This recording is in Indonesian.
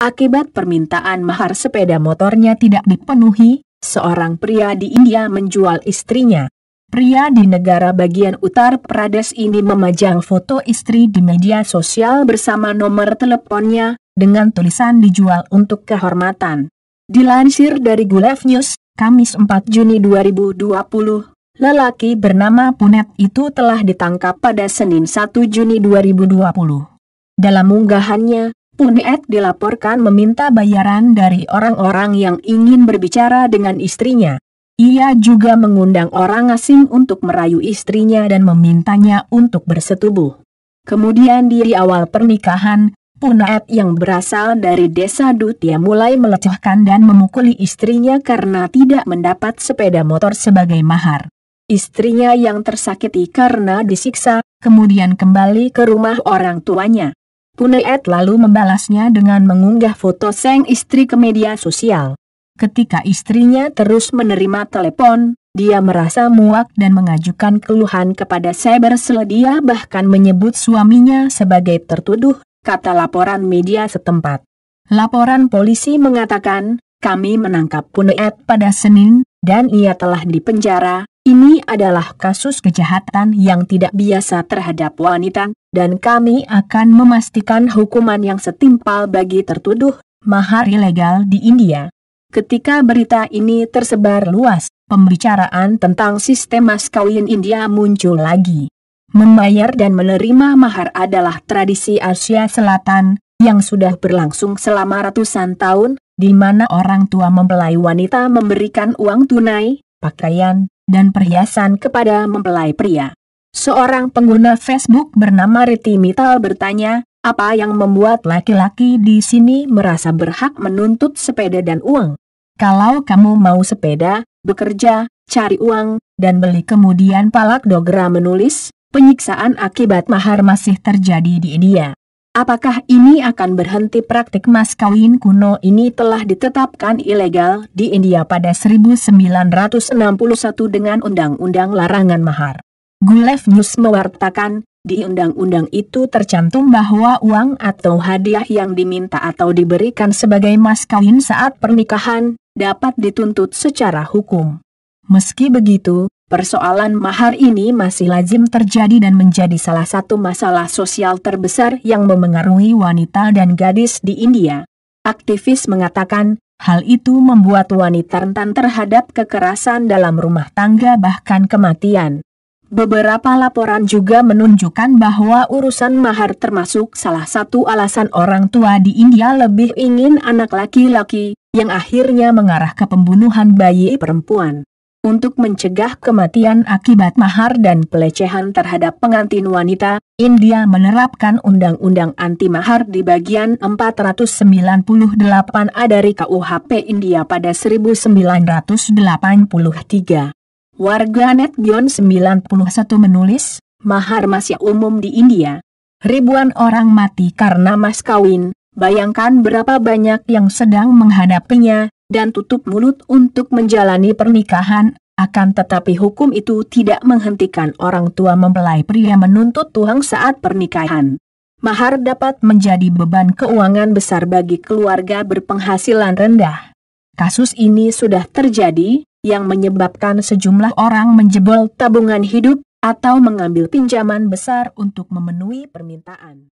Akibat permintaan mahar sepeda motornya tidak dipenuhi, seorang pria di India menjual istrinya. Pria di negara bagian Uttar Pradesh ini memajang foto istri di media sosial bersama nomor teleponnya, dengan tulisan dijual untuk kehormatan. Dilansir dari Gulev News, Kamis 4 Juni 2020, lelaki bernama Punet itu telah ditangkap pada Senin 1 Juni 2020. Dalam unggahannya, Uniet dilaporkan meminta bayaran dari orang-orang yang ingin berbicara dengan istrinya. Ia juga mengundang orang asing untuk merayu istrinya dan memintanya untuk bersetubuh. Kemudian di awal pernikahan, Punaet yang berasal dari desa Dutia mulai melecehkan dan memukuli istrinya karena tidak mendapat sepeda motor sebagai mahar. Istrinya yang tersakiti karena disiksa, kemudian kembali ke rumah orang tuanya. Puneet lalu membalasnya dengan mengunggah foto sang istri ke media sosial. Ketika istrinya terus menerima telepon, dia merasa muak dan mengajukan keluhan kepada Cyber Seledia bahkan menyebut suaminya sebagai tertuduh, kata laporan media setempat. Laporan polisi mengatakan, kami menangkap Puneet pada Senin, dan ia telah dipenjara. Ini adalah kasus kejahatan yang tidak biasa terhadap wanita, dan kami akan memastikan hukuman yang setimpal bagi tertuduh mahar ilegal di India. Ketika berita ini tersebar luas, pembicaraan tentang sistem mas kawin India muncul lagi. Membayar dan menerima mahar adalah tradisi Asia Selatan yang sudah berlangsung selama ratusan tahun, di mana orang tua mempelai wanita memberikan uang tunai, pakaian, dan perhiasan kepada mempelai pria. Seorang pengguna Facebook bernama Riti Mital bertanya, apa yang membuat laki-laki di sini merasa berhak menuntut sepeda dan uang? Kalau kamu mau sepeda, bekerja, cari uang, dan beli kemudian Palak Dogra menulis, penyiksaan akibat mahar masih terjadi di India. Apakah ini akan berhenti praktik mas kawin kuno ini telah ditetapkan ilegal di India pada 1961 dengan Undang-Undang Larangan Mahar. Gulev News mewartakan, di undang-undang itu tercantum bahwa uang atau hadiah yang diminta atau diberikan sebagai mas kawin saat pernikahan dapat dituntut secara hukum. Meski begitu, persoalan mahar ini masih lazim terjadi dan menjadi salah satu masalah sosial terbesar yang memengaruhi wanita dan gadis di India. Aktivis mengatakan, hal itu membuat wanita rentan terhadap kekerasan dalam rumah tangga bahkan kematian. Beberapa laporan juga menunjukkan bahwa urusan mahar termasuk salah satu alasan orang tua di India lebih ingin anak laki-laki, yang akhirnya mengarah ke pembunuhan bayi perempuan. Untuk mencegah kematian akibat mahar dan pelecehan terhadap pengantin wanita, India menerapkan Undang-Undang Anti-Mahar di bagian 498 A dari KUHP India pada 1983. Warganet Gion 91 menulis, mahar masih umum di India. Ribuan orang mati karena mas kawin, bayangkan berapa banyak yang sedang menghadapinya, dan tutup mulut untuk menjalani pernikahan, akan tetapi hukum itu tidak menghentikan orang tua mempelai pria menuntut tuang saat pernikahan. Mahar dapat menjadi beban keuangan besar bagi keluarga berpenghasilan rendah. Kasus ini sudah terjadi, yang menyebabkan sejumlah orang menjebol tabungan hidup atau mengambil pinjaman besar untuk memenuhi permintaan.